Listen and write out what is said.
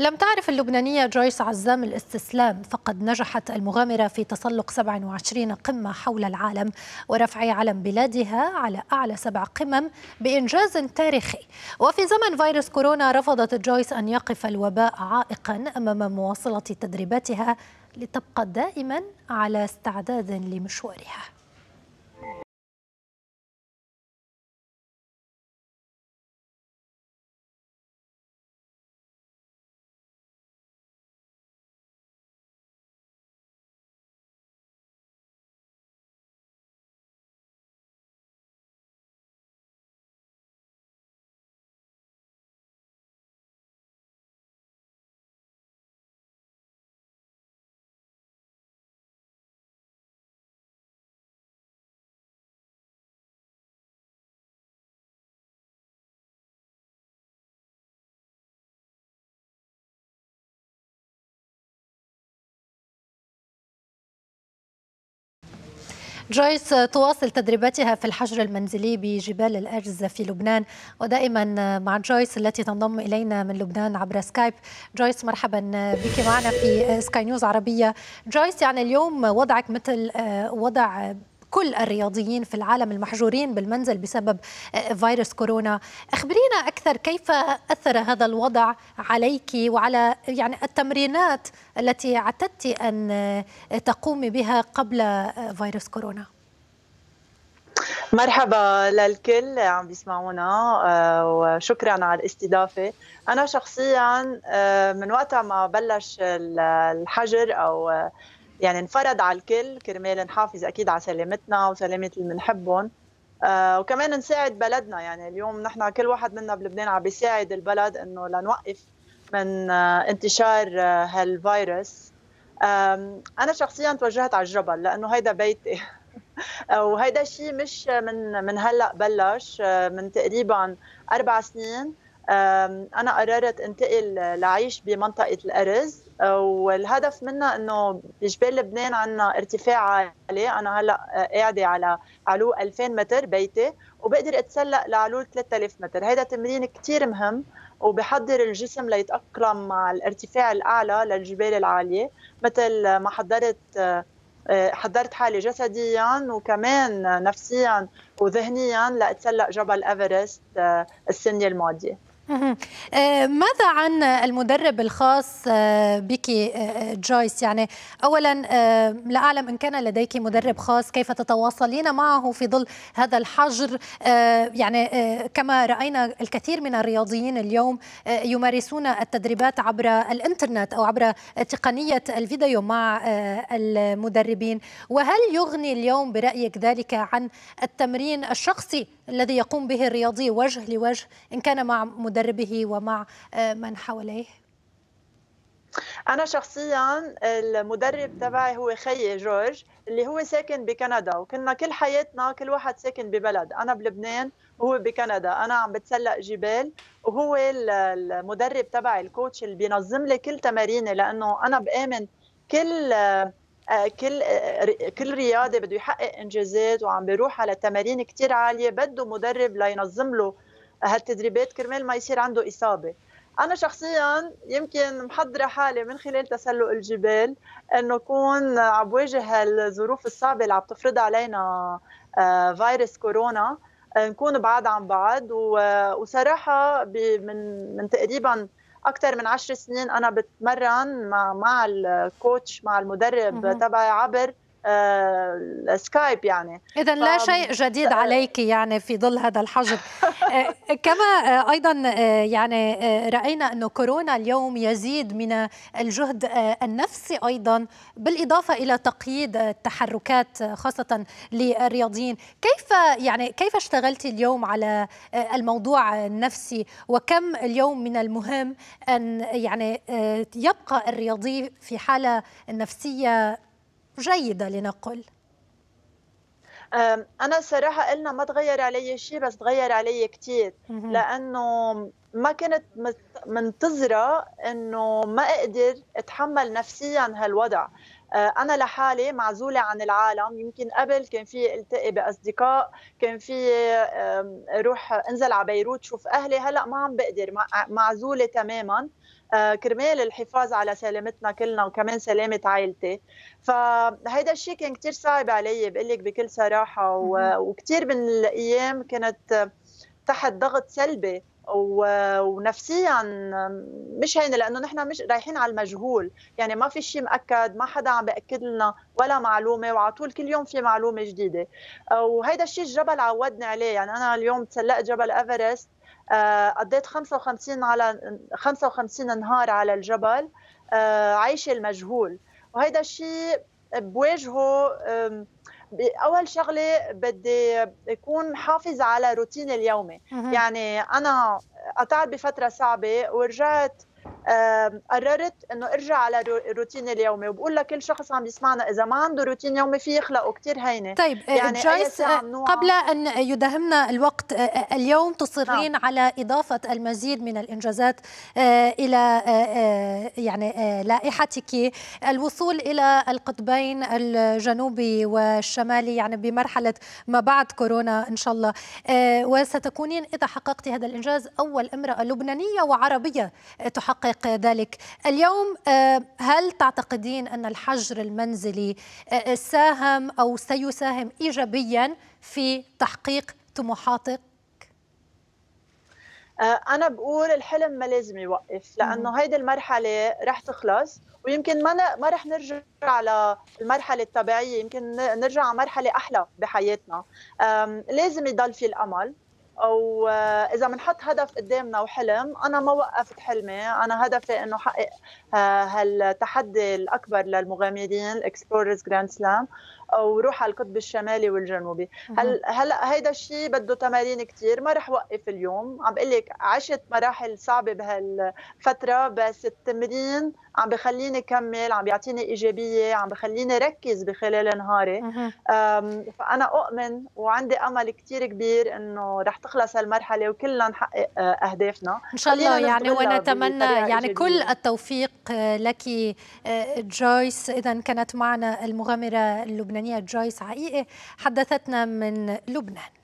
لم تعرف اللبنانية جويس عزام الاستسلام فقد نجحت المغامرة في تسلق 27 قمة حول العالم ورفع علم بلادها على أعلى سبع قمم بإنجاز تاريخي وفي زمن فيروس كورونا رفضت جويس أن يقف الوباء عائقا أمام مواصلة تدريباتها لتبقى دائما على استعداد لمشوارها جويس تواصل تدريباتها في الحجر المنزلي بجبال الأرز في لبنان ودائما مع جويس التي تنضم إلينا من لبنان عبر سكايب جويس مرحبا بك معنا في سكاي نيوز عربية جويس يعني اليوم وضعك مثل آه، وضع كل الرياضيين في العالم المحجورين بالمنزل بسبب آه، فيروس كورونا أخبرينا أكثر كيف أثر هذا الوضع عليك وعلى يعني التمرينات التي اعتدت أن آه، تقومي بها قبل آه، فيروس كورونا مرحبا للكل عم بيسمعونا وشكرا على الاستضافة أنا شخصيا من وقتها ما بلش الحجر أو يعني انفرض على الكل كرمال نحافظ اكيد على سلامتنا وسلامه اللي بنحبهم آه وكمان نساعد بلدنا يعني اليوم نحن كل واحد منا بلبنان عم بيساعد البلد انه لنوقف من آه انتشار آه هالفيروس انا شخصيا توجهت على الجبل لانه هيدا بيتي آه، وهيدا الشيء مش من من هلا بلش آه، من تقريبا اربع سنين انا قررت انتقل لعيش بمنطقه الارز والهدف منها انه بجبال لبنان عندنا ارتفاع عالي انا هلا قاعده على علو 2000 متر بيتي وبقدر اتسلق لعلو 3000 متر هذا تمرين كثير مهم وبحضر الجسم ليتاقلم مع الارتفاع الاعلى للجبال العاليه مثل ما حضرت حضرت حالي جسديا وكمان نفسيا وذهنيا لاتسلق جبل ايفرست السنه الماضيه آه، ماذا عن المدرب الخاص آه، بك آه، جويس يعني اولا لا اعلم ان كان لديك مدرب خاص كيف تتواصلين معه في ظل هذا الحجر يعني كما راينا الكثير من الرياضيين اليوم يمارسون التدريبات عبر الانترنت او عبر تقنيه الفيديو مع المدربين وهل يغني اليوم برايك ذلك عن التمرين الشخصي الذي يقوم به الرياضي وجه لوجه ان كان مع مدرب مدربه ومع آه، من حواليه؟ أنا شخصيا المدرب تبعي هو خيي جورج اللي هو ساكن بكندا وكنا كل حياتنا كل واحد ساكن ببلد أنا بلبنان وهو بكندا أنا عم بتسلق جبال وهو المدرب تبعي الكوتش اللي بينظم لي كل تماريني لأنه أنا بآمن كل آه، كل آه، كل رياضي بده يحقق انجازات وعم بيروح على تمارين كثير عاليه بده مدرب لينظم له هالتدريبات كرمال ما يصير عنده إصابة انا شخصيا يمكن محضره حالي من خلال تسلق الجبال انه كون عم بواجه الظروف الصعبه اللي عم تفرض علينا آه، فيروس كورونا نكون بعاد عن بعض وصراحه من من تقريبا اكثر من عشر سنين انا بتمرن مع مع الكوتش مع المدرب تبعي عبر آه، سكايب يعني اذا لا ف... شيء جديد عليك يعني في ظل هذا الحجر آه، كما آه، ايضا يعني راينا انه كورونا اليوم يزيد من الجهد النفسي ايضا بالاضافه الى تقييد التحركات خاصه للرياضيين كيف يعني كيف اشتغلتي اليوم على الموضوع النفسي وكم اليوم من المهم ان يعني يبقى الرياضي في حاله نفسيه جيدة لنقل انا صراحه قلنا ما تغير علي شيء بس تغير علي كثير لانه ما كنت منتظره انه ما اقدر اتحمل نفسيا هالوضع أه، انا لحالي معزوله عن العالم يمكن قبل كان في التقي باصدقاء كان في روح انزل على بيروت شوف اهلي هلا ما عم بقدر معزوله تماما آه، كرمال الحفاظ على سلامتنا كلنا وكمان سلامه عائلتي فهيدا الشيء كان كثير صعب علي بقول لك بكل صراحه وكثير من الايام كانت تحت ضغط سلبي ونفسيا مش هينه لانه نحن مش رايحين على المجهول يعني ما في شيء مأكد ما حدا عم بأكد لنا ولا معلومه وعلى طول كل يوم في معلومه جديده وهيدا الشيء الجبل عودني عليه يعني انا اليوم تسلقت جبل ايفرست آه، قضيت 55 على 55 نهار على الجبل آه، عايشه المجهول وهيدا الشيء بواجهه اول شغله بدي اكون حافظ على روتيني اليومي يعني انا قطعت بفتره صعبه ورجعت قررت انه ارجع على روتيني اليومي وبقول لكل شخص عم يسمعنا اذا ما عنده روتين يومي في يخلقه كثير هينه طيب آه، يعني جايس آه، قبل ان يدهمنا الوقت آه، اليوم تصرين نعم. على اضافه المزيد من الانجازات الى يعني لائحتك الوصول الى القطبين الجنوبي والشمالي يعني بمرحله ما بعد كورونا ان شاء الله وستكونين اذا حققت هذا الانجاز اول امراه لبنانيه وعربيه تحقق تحقيق ذلك اليوم آه، هل تعتقدين أن الحجر المنزلي آه، ساهم أو سيساهم إيجابيا في تحقيق طموحاتك؟ آه، أنا بقول الحلم ما لازم يوقف لأنه هيدي المرحلة رح تخلص ويمكن ما ما رح نرجع على المرحله الطبيعيه يمكن نرجع على مرحله احلى بحياتنا لازم يضل في الامل او آه، اذا بنحط هدف قدامنا وحلم انا ما وقفت حلمي انا هدفي انه أحقق آه، هالتحدي الاكبر للمغامرين الاكسبلوررز جراند سلام وروح على القطب الشمالي والجنوبي هل هلا هيدا الشيء بده تمارين كثير ما رح وقف اليوم عم بقول لك عشت مراحل صعبه بهالفتره بس التمرين عم بخليني كمل عم بيعطيني ايجابيه عم بخليني ركز بخلال نهاري فانا اؤمن وعندي امل كثير كبير انه رح تخلص هالمرحله وكلنا نحقق آه، اهدافنا ان شاء الله يعني ونتمنى يعني إيجابية. كل التوفيق آه، لك آه، جويس اذا كانت معنا المغامره اللبنانيه اللبنانية جويس عقيقة حدثتنا من لبنان